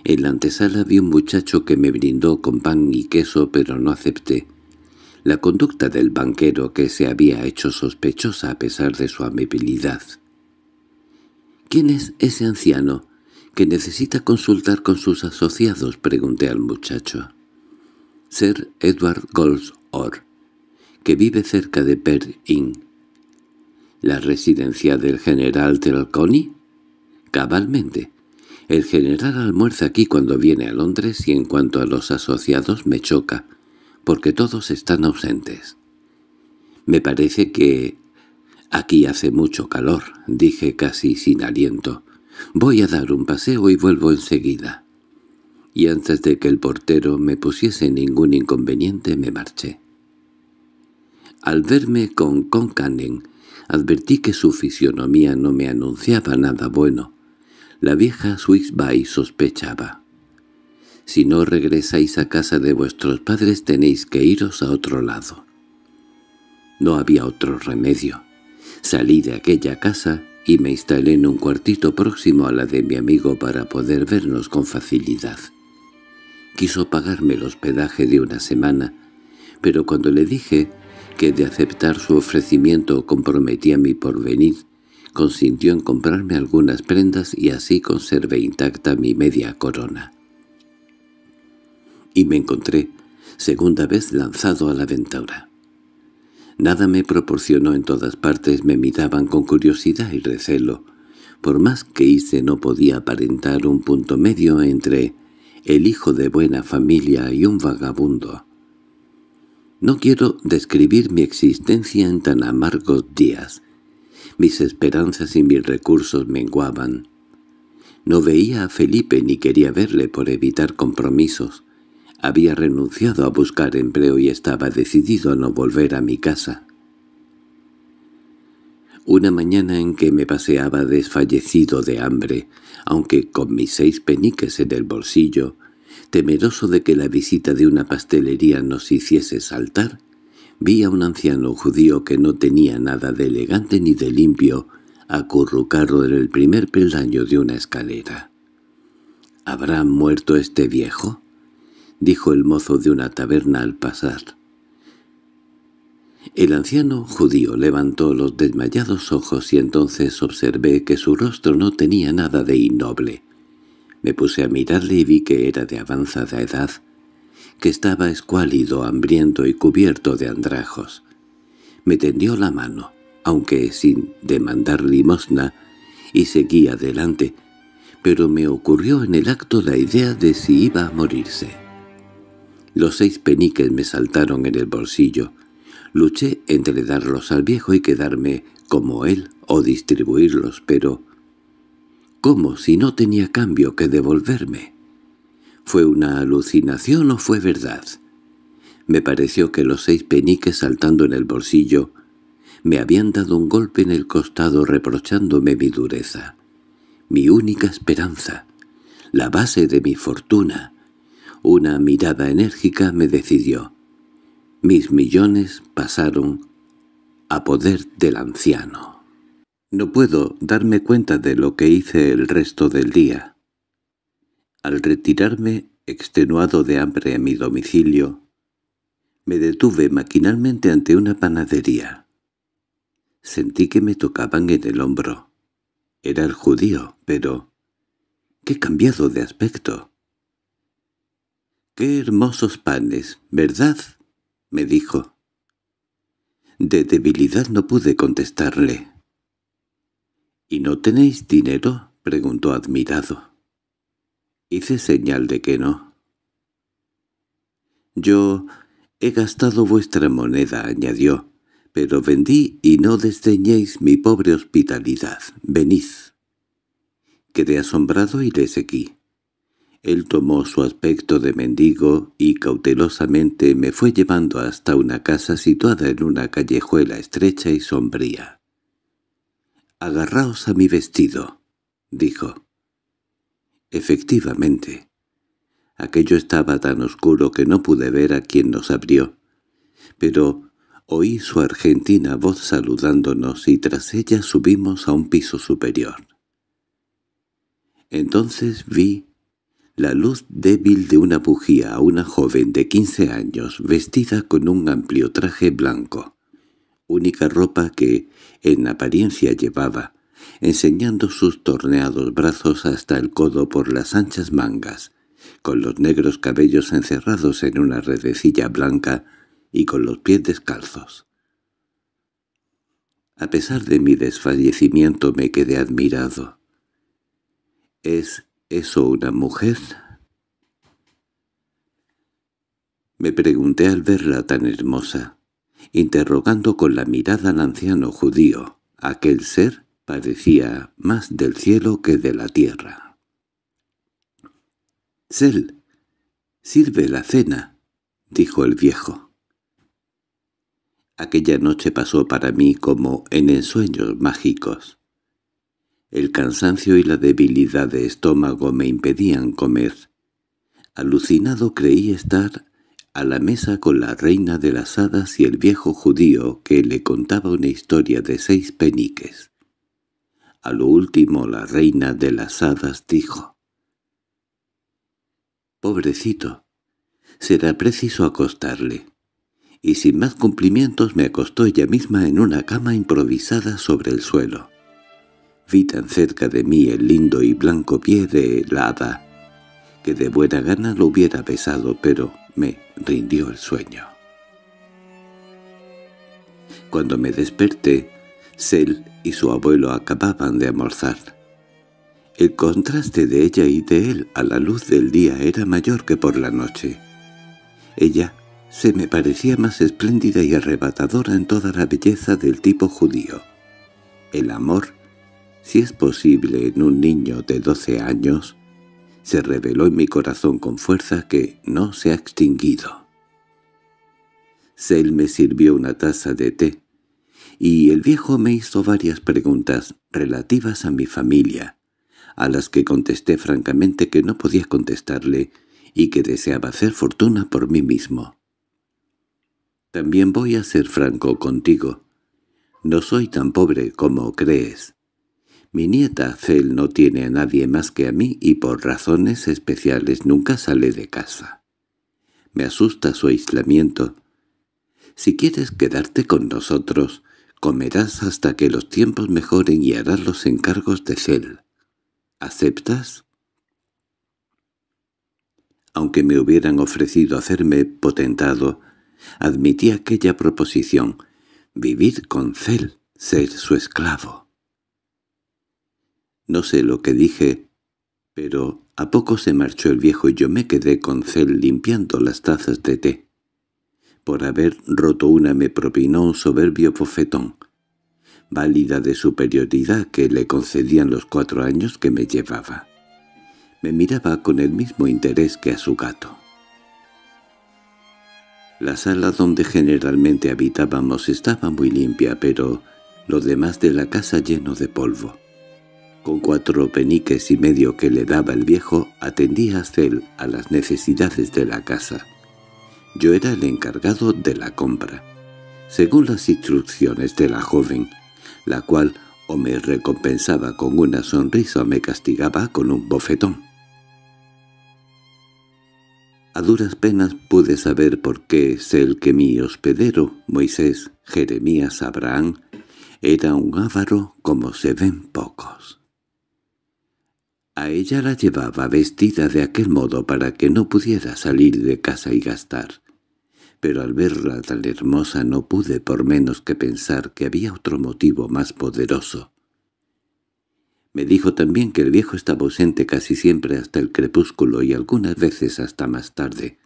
En la antesala vi un muchacho que me brindó con pan y queso, pero no acepté. La conducta del banquero que se había hecho sospechosa a pesar de su amabilidad. —¿Quién es ese anciano que necesita consultar con sus asociados? —pregunté al muchacho. Sir Edward Goldsor, que vive cerca de Perth Inn. ¿La residencia del general Telconi? Cabalmente. El general almuerza aquí cuando viene a Londres y en cuanto a los asociados me choca, porque todos están ausentes. Me parece que... Aquí hace mucho calor, dije casi sin aliento. Voy a dar un paseo y vuelvo enseguida y antes de que el portero me pusiese ningún inconveniente me marché. Al verme con Concanen, advertí que su fisionomía no me anunciaba nada bueno. La vieja Swissby sospechaba. «Si no regresáis a casa de vuestros padres tenéis que iros a otro lado». No había otro remedio. Salí de aquella casa y me instalé en un cuartito próximo a la de mi amigo para poder vernos con facilidad. Quiso pagarme el hospedaje de una semana, pero cuando le dije que de aceptar su ofrecimiento comprometía mi porvenir, consintió en comprarme algunas prendas y así conservé intacta mi media corona. Y me encontré, segunda vez lanzado a la aventura. Nada me proporcionó en todas partes, me miraban con curiosidad y recelo. Por más que hice no podía aparentar un punto medio entre el hijo de buena familia y un vagabundo. No quiero describir mi existencia en tan amargos días. Mis esperanzas y mis recursos menguaban. No veía a Felipe ni quería verle por evitar compromisos. Había renunciado a buscar empleo y estaba decidido a no volver a mi casa. Una mañana en que me paseaba desfallecido de hambre, aunque con mis seis peniques en el bolsillo, temeroso de que la visita de una pastelería nos hiciese saltar, vi a un anciano judío que no tenía nada de elegante ni de limpio acurrucarlo en el primer peldaño de una escalera. —¿Habrá muerto este viejo? —dijo el mozo de una taberna al pasar. El anciano judío levantó los desmayados ojos y entonces observé que su rostro no tenía nada de innoble. Me puse a mirarle y vi que era de avanzada edad, que estaba escuálido, hambriento y cubierto de andrajos. Me tendió la mano, aunque sin demandar limosna, y seguí adelante, pero me ocurrió en el acto la idea de si iba a morirse. Los seis peniques me saltaron en el bolsillo, Luché entre darlos al viejo y quedarme como él o distribuirlos, pero... ¿Cómo si no tenía cambio que devolverme? ¿Fue una alucinación o fue verdad? Me pareció que los seis peniques saltando en el bolsillo me habían dado un golpe en el costado reprochándome mi dureza. Mi única esperanza, la base de mi fortuna. Una mirada enérgica me decidió. Mis millones pasaron a poder del anciano. No puedo darme cuenta de lo que hice el resto del día. Al retirarme, extenuado de hambre a mi domicilio, me detuve maquinalmente ante una panadería. Sentí que me tocaban en el hombro. Era el judío, pero... ¡Qué cambiado de aspecto! ¡Qué hermosos panes! ¿Verdad? me dijo. De debilidad no pude contestarle. —¿Y no tenéis dinero? —preguntó admirado. Hice señal de que no. —Yo he gastado vuestra moneda —añadió—, pero vendí y no desdeñéis mi pobre hospitalidad. Venid. Quedé asombrado y le seguí. Él tomó su aspecto de mendigo y cautelosamente me fue llevando hasta una casa situada en una callejuela estrecha y sombría. «Agarraos a mi vestido», dijo. Efectivamente. Aquello estaba tan oscuro que no pude ver a quien nos abrió. Pero oí su argentina voz saludándonos y tras ella subimos a un piso superior. Entonces vi la luz débil de una bujía a una joven de quince años vestida con un amplio traje blanco, única ropa que, en apariencia, llevaba, enseñando sus torneados brazos hasta el codo por las anchas mangas, con los negros cabellos encerrados en una redecilla blanca y con los pies descalzos. A pesar de mi desfallecimiento me quedé admirado. Es eso una mujer? Me pregunté al verla tan hermosa, interrogando con la mirada al anciano judío. Aquel ser parecía más del cielo que de la tierra. —Sel, sirve la cena —dijo el viejo. Aquella noche pasó para mí como en ensueños mágicos. El cansancio y la debilidad de estómago me impedían comer. Alucinado creí estar a la mesa con la reina de las hadas y el viejo judío que le contaba una historia de seis peniques. A lo último la reina de las hadas dijo, «Pobrecito, será preciso acostarle» y sin más cumplimientos me acostó ella misma en una cama improvisada sobre el suelo. Vi tan cerca de mí el lindo y blanco pie de la hada, que de buena gana lo hubiera besado, pero me rindió el sueño. Cuando me desperté, Sel y su abuelo acababan de almorzar. El contraste de ella y de él a la luz del día era mayor que por la noche. Ella se me parecía más espléndida y arrebatadora en toda la belleza del tipo judío. El amor si es posible en un niño de doce años, se reveló en mi corazón con fuerza que no se ha extinguido. Sel me sirvió una taza de té, y el viejo me hizo varias preguntas relativas a mi familia, a las que contesté francamente que no podía contestarle y que deseaba hacer fortuna por mí mismo. También voy a ser franco contigo. No soy tan pobre como crees. Mi nieta Cel no tiene a nadie más que a mí y por razones especiales nunca sale de casa. Me asusta su aislamiento. Si quieres quedarte con nosotros, comerás hasta que los tiempos mejoren y harás los encargos de Cel. ¿Aceptas? Aunque me hubieran ofrecido hacerme potentado, admití aquella proposición, vivir con Cel, ser su esclavo. No sé lo que dije, pero a poco se marchó el viejo y yo me quedé con Cel limpiando las tazas de té. Por haber roto una me propinó un soberbio bofetón, válida de superioridad que le concedían los cuatro años que me llevaba. Me miraba con el mismo interés que a su gato. La sala donde generalmente habitábamos estaba muy limpia, pero lo demás de la casa lleno de polvo. Con cuatro peniques y medio que le daba el viejo, atendía a Cel a las necesidades de la casa. Yo era el encargado de la compra, según las instrucciones de la joven, la cual o me recompensaba con una sonrisa o me castigaba con un bofetón. A duras penas pude saber por qué es que mi hospedero, Moisés Jeremías Abraham, era un ávaro como se ven pocos. A ella la llevaba vestida de aquel modo para que no pudiera salir de casa y gastar. Pero al verla tan hermosa no pude por menos que pensar que había otro motivo más poderoso. Me dijo también que el viejo estaba ausente casi siempre hasta el crepúsculo y algunas veces hasta más tarde.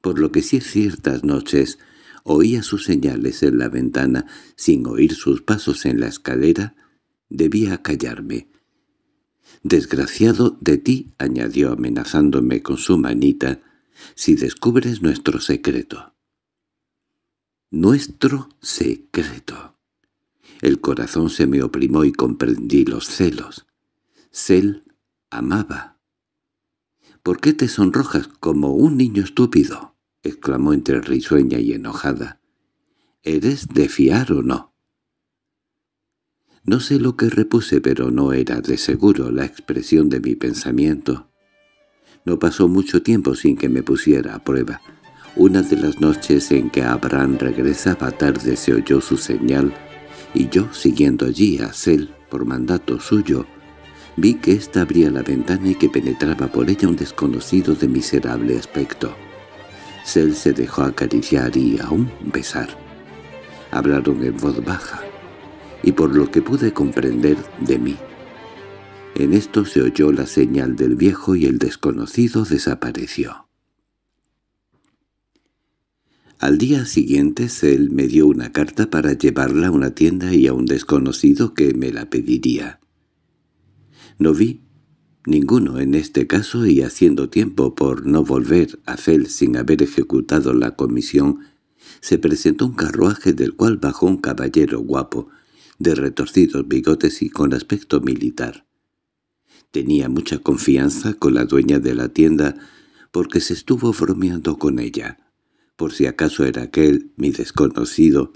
Por lo que si ciertas noches oía sus señales en la ventana, sin oír sus pasos en la escalera, debía callarme «Desgraciado de ti», añadió amenazándome con su manita, «si descubres nuestro secreto». «Nuestro secreto». El corazón se me oprimó y comprendí los celos. Cel amaba. «¿Por qué te sonrojas como un niño estúpido?» exclamó entre risueña y enojada. «¿Eres de fiar o no?» No sé lo que repuse, pero no era de seguro la expresión de mi pensamiento. No pasó mucho tiempo sin que me pusiera a prueba. Una de las noches en que Abraham regresaba tarde se oyó su señal, y yo, siguiendo allí a Sel por mandato suyo, vi que ésta abría la ventana y que penetraba por ella un desconocido de miserable aspecto. Sel se dejó acariciar y aún besar. Hablaron en voz baja y por lo que pude comprender de mí. En esto se oyó la señal del viejo y el desconocido desapareció. Al día siguiente él me dio una carta para llevarla a una tienda y a un desconocido que me la pediría. No vi ninguno en este caso y haciendo tiempo por no volver a Fel sin haber ejecutado la comisión, se presentó un carruaje del cual bajó un caballero guapo, de retorcidos bigotes y con aspecto militar. Tenía mucha confianza con la dueña de la tienda porque se estuvo bromeando con ella. Por si acaso era aquel, mi desconocido,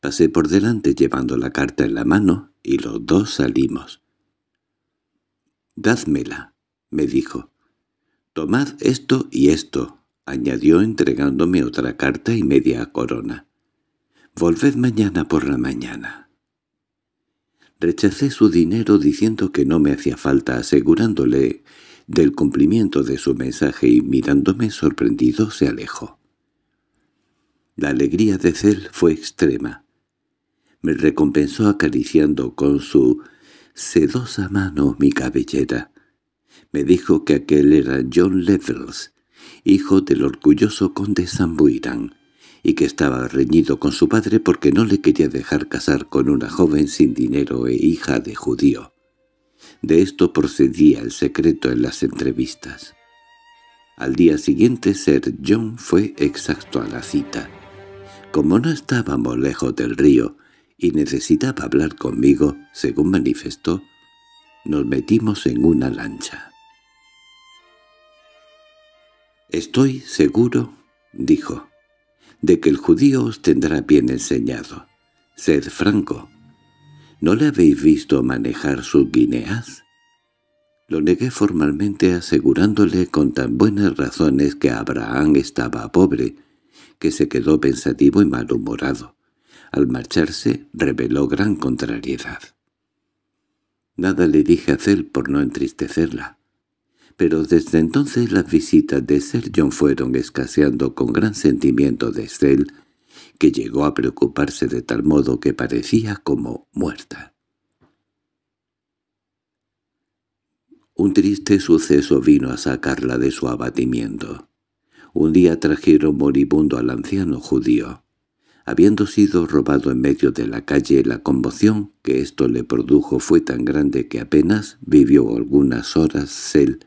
pasé por delante llevando la carta en la mano y los dos salimos. «Dádmela», me dijo. «Tomad esto y esto», añadió entregándome otra carta y media corona. «Volved mañana por la mañana». Rechacé su dinero diciendo que no me hacía falta, asegurándole del cumplimiento de su mensaje y mirándome sorprendido se alejó. La alegría de Cel fue extrema. Me recompensó acariciando con su sedosa mano mi cabellera. Me dijo que aquel era John Levels, hijo del orgulloso conde Sambuirán, y que estaba reñido con su padre porque no le quería dejar casar con una joven sin dinero e hija de judío. De esto procedía el secreto en las entrevistas. Al día siguiente Sir John fue exacto a la cita. Como no estábamos lejos del río y necesitaba hablar conmigo, según manifestó, nos metimos en una lancha. «Estoy seguro», dijo, de que el judío os tendrá bien enseñado. Sed franco. ¿No le habéis visto manejar sus guineas? Lo negué formalmente asegurándole con tan buenas razones que Abraham estaba pobre, que se quedó pensativo y malhumorado. Al marcharse reveló gran contrariedad. Nada le dije a Cel por no entristecerla pero desde entonces las visitas de sergio fueron escaseando con gran sentimiento de Estelle, que llegó a preocuparse de tal modo que parecía como muerta. Un triste suceso vino a sacarla de su abatimiento. Un día trajeron moribundo al anciano judío. Habiendo sido robado en medio de la calle, la conmoción que esto le produjo fue tan grande que apenas vivió algunas horas Sel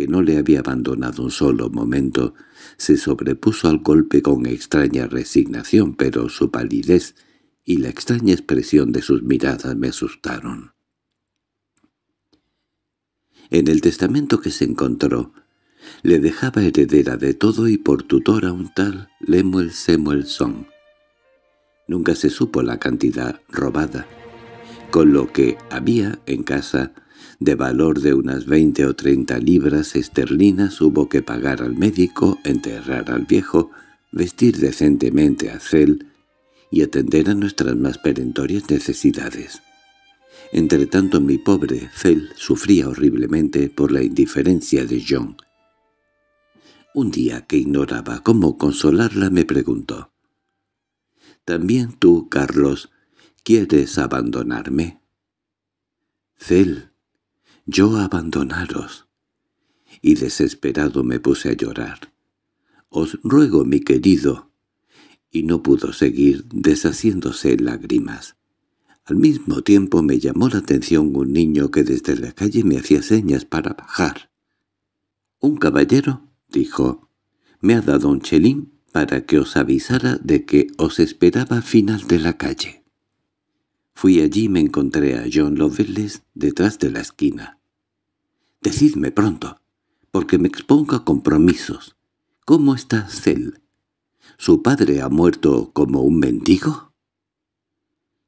que no le había abandonado un solo momento, se sobrepuso al golpe con extraña resignación, pero su palidez y la extraña expresión de sus miradas me asustaron. En el testamento que se encontró, le dejaba heredera de todo y por tutor a un tal Lemuel Semuelson. Nunca se supo la cantidad robada, con lo que había en casa de valor de unas veinte o treinta libras esterlinas hubo que pagar al médico, enterrar al viejo, vestir decentemente a Cel y atender a nuestras más perentorias necesidades. Entretanto mi pobre Cel sufría horriblemente por la indiferencia de John. Un día que ignoraba cómo consolarla me preguntó. «¿También tú, Carlos, quieres abandonarme?» «Cel», yo abandonaros. Y desesperado me puse a llorar. Os ruego, mi querido. Y no pudo seguir deshaciéndose en lágrimas. Al mismo tiempo me llamó la atención un niño que desde la calle me hacía señas para bajar. «Un caballero», dijo, «me ha dado un chelín para que os avisara de que os esperaba final de la calle». Fui allí y me encontré a John Lovelace detrás de la esquina. —Decidme pronto, porque me expongo a compromisos. ¿Cómo está Cell? ¿Su padre ha muerto como un mendigo?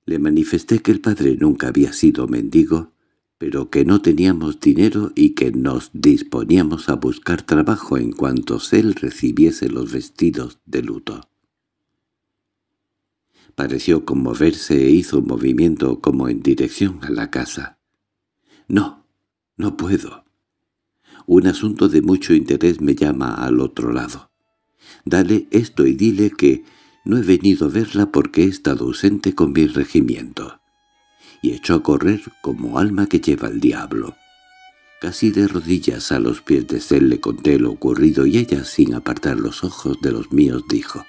Le manifesté que el padre nunca había sido mendigo, pero que no teníamos dinero y que nos disponíamos a buscar trabajo en cuanto Cell recibiese los vestidos de luto. Pareció conmoverse e hizo un movimiento como en dirección a la casa. —No, no puedo. Un asunto de mucho interés me llama al otro lado. Dale esto y dile que no he venido a verla porque he estado ausente con mi regimiento. Y echó a correr como alma que lleva el diablo. Casi de rodillas a los pies de él le conté lo ocurrido y ella, sin apartar los ojos de los míos, dijo.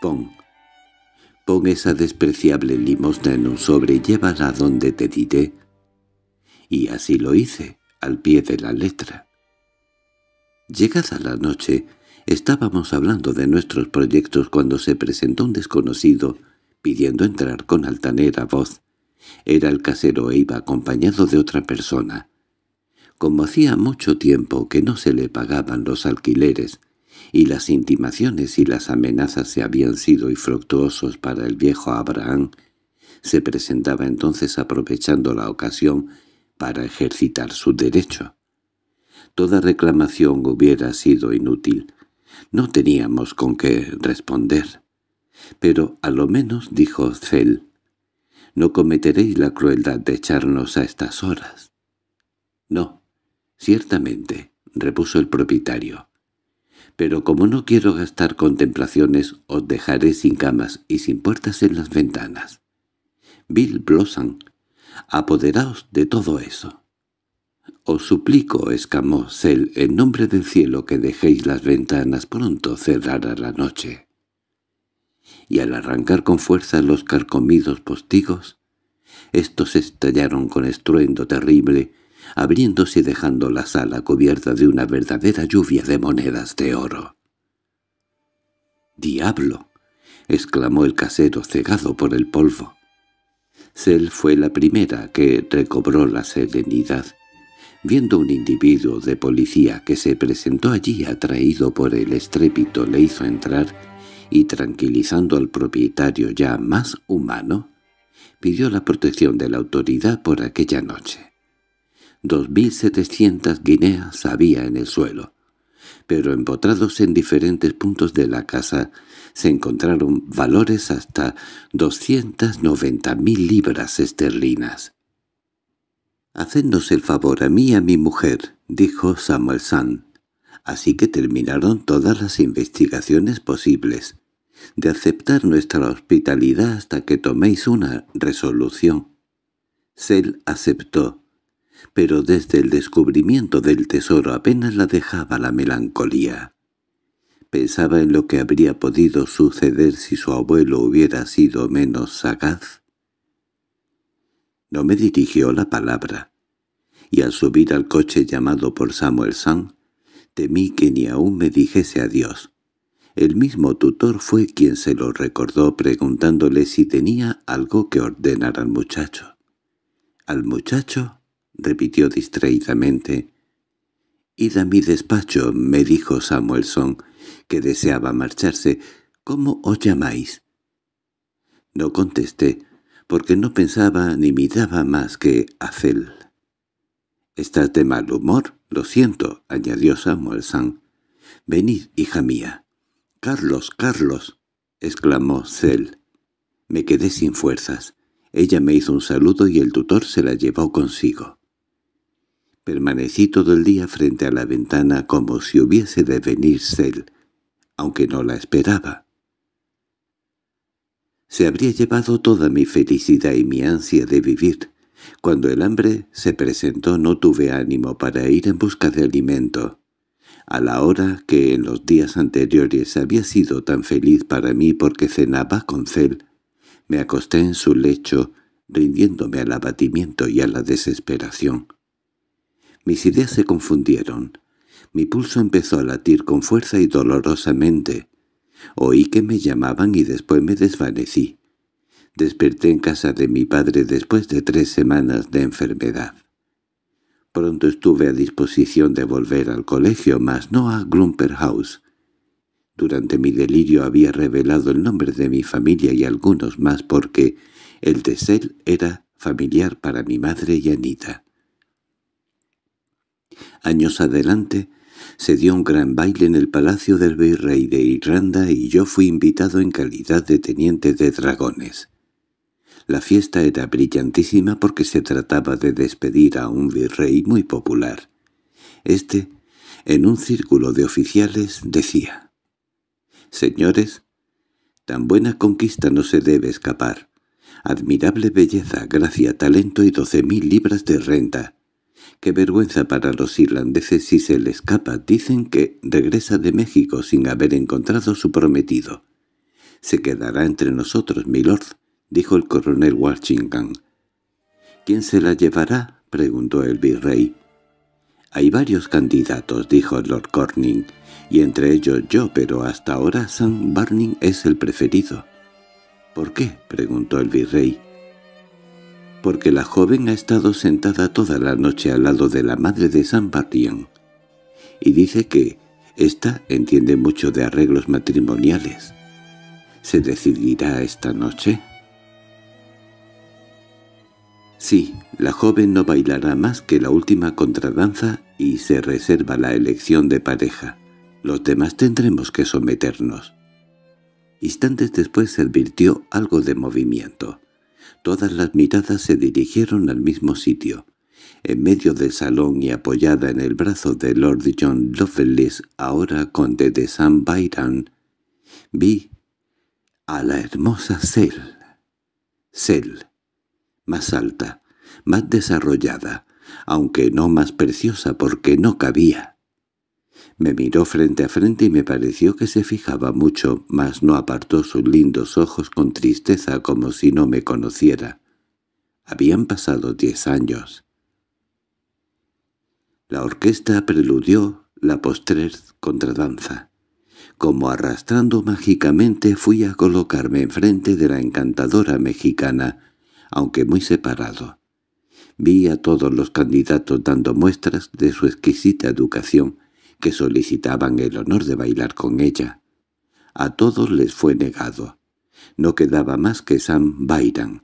—Pon Pon esa despreciable limosna en un sobre y llévala donde te diré. Y así lo hice, al pie de la letra. Llegada la noche, estábamos hablando de nuestros proyectos cuando se presentó un desconocido, pidiendo entrar con altanera voz. Era el casero e iba acompañado de otra persona. Como hacía mucho tiempo que no se le pagaban los alquileres, y las intimaciones y las amenazas se habían sido infructuosos para el viejo Abraham, se presentaba entonces aprovechando la ocasión para ejercitar su derecho. Toda reclamación hubiera sido inútil. No teníamos con qué responder. Pero a lo menos, dijo Zell, no cometeréis la crueldad de echarnos a estas horas. No, ciertamente, repuso el propietario pero como no quiero gastar contemplaciones, os dejaré sin camas y sin puertas en las ventanas. Bill Blossom, apoderaos de todo eso. Os suplico, exclamó Cell, en nombre del cielo que dejéis las ventanas pronto cerrará la noche. Y al arrancar con fuerza los carcomidos postigos, estos estallaron con estruendo terrible abriéndose y dejando la sala cubierta de una verdadera lluvia de monedas de oro. —¡Diablo! —exclamó el casero cegado por el polvo. Cell fue la primera que recobró la serenidad, viendo un individuo de policía que se presentó allí atraído por el estrépito le hizo entrar y tranquilizando al propietario ya más humano, pidió la protección de la autoridad por aquella noche mil setecientas guineas había en el suelo. Pero empotrados en diferentes puntos de la casa se encontraron valores hasta 290.000 libras esterlinas. «Hacednos el favor a mí y a mi mujer», dijo Samuel Sand, Así que terminaron todas las investigaciones posibles, de aceptar nuestra hospitalidad hasta que toméis una resolución. Sel aceptó, pero desde el descubrimiento del tesoro apenas la dejaba la melancolía. Pensaba en lo que habría podido suceder si su abuelo hubiera sido menos sagaz. No me dirigió la palabra, y al subir al coche llamado por Samuel San, temí que ni aún me dijese adiós. El mismo tutor fue quien se lo recordó preguntándole si tenía algo que ordenar al muchacho. Al muchacho repitió distraídamente. «Id a mi despacho», me dijo Samuelson, que deseaba marcharse. «¿Cómo os llamáis?» No contesté, porque no pensaba ni miraba más que a Zell. «Estás de mal humor, lo siento», añadió Samuelson. «Venid, hija mía». «Carlos, Carlos», exclamó Cel. Me quedé sin fuerzas. Ella me hizo un saludo y el tutor se la llevó consigo. Permanecí todo el día frente a la ventana como si hubiese de venir cel, aunque no la esperaba. Se habría llevado toda mi felicidad y mi ansia de vivir. Cuando el hambre se presentó no tuve ánimo para ir en busca de alimento. A la hora que en los días anteriores había sido tan feliz para mí porque cenaba con Cel, me acosté en su lecho, rindiéndome al abatimiento y a la desesperación. Mis ideas se confundieron. Mi pulso empezó a latir con fuerza y dolorosamente. Oí que me llamaban y después me desvanecí. Desperté en casa de mi padre después de tres semanas de enfermedad. Pronto estuve a disposición de volver al colegio, mas no a Glumper House. Durante mi delirio había revelado el nombre de mi familia y algunos más porque el de Sel era familiar para mi madre y Anita. Años adelante se dio un gran baile en el palacio del virrey de Irlanda y yo fui invitado en calidad de teniente de dragones. La fiesta era brillantísima porque se trataba de despedir a un virrey muy popular. Este, en un círculo de oficiales, decía «Señores, tan buena conquista no se debe escapar. Admirable belleza, gracia, talento y doce mil libras de renta. Qué vergüenza para los irlandeses si se le escapa. Dicen que regresa de México sin haber encontrado su prometido. —Se quedará entre nosotros, milord —dijo el coronel Washington. —¿Quién se la llevará? —preguntó el virrey. —Hay varios candidatos —dijo Lord Corning—, y entre ellos yo, pero hasta ahora San Barning es el preferido. —¿Por qué? —preguntó el virrey porque la joven ha estado sentada toda la noche al lado de la madre de San Barrián, y dice que ésta entiende mucho de arreglos matrimoniales. ¿Se decidirá esta noche? Sí, la joven no bailará más que la última contradanza y se reserva la elección de pareja. Los demás tendremos que someternos. Instantes después se advirtió algo de movimiento. Todas las miradas se dirigieron al mismo sitio. En medio del salón y apoyada en el brazo de Lord John Lovelace, ahora conde de San Byron, vi a la hermosa Cell. cel más alta, más desarrollada, aunque no más preciosa porque no cabía. Me miró frente a frente y me pareció que se fijaba mucho, mas no apartó sus lindos ojos con tristeza como si no me conociera. Habían pasado diez años. La orquesta preludió la postrer contradanza. Como arrastrando mágicamente fui a colocarme enfrente de la encantadora mexicana, aunque muy separado. Vi a todos los candidatos dando muestras de su exquisita educación, que solicitaban el honor de bailar con ella. A todos les fue negado. No quedaba más que Sam Byron.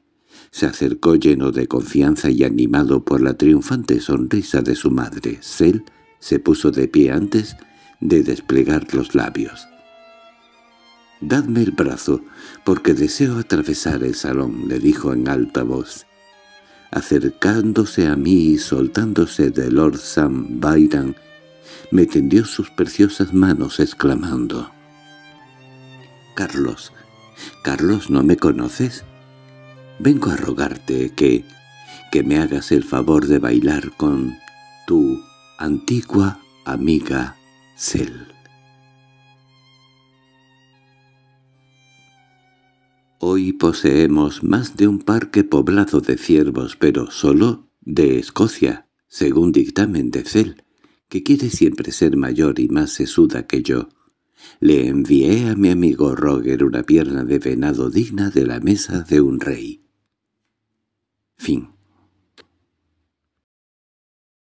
Se acercó lleno de confianza y animado por la triunfante sonrisa de su madre. Sel se puso de pie antes de desplegar los labios. «Dadme el brazo, porque deseo atravesar el salón», le dijo en alta voz. Acercándose a mí y soltándose de Lord Sam Byron, me tendió sus preciosas manos exclamando. «Carlos, Carlos, ¿no me conoces? Vengo a rogarte que, que me hagas el favor de bailar con tu antigua amiga Cel». Hoy poseemos más de un parque poblado de ciervos, pero solo de Escocia, según dictamen de Cell que quiere siempre ser mayor y más sesuda que yo, le envié a mi amigo Roger una pierna de venado digna de la mesa de un rey. Fin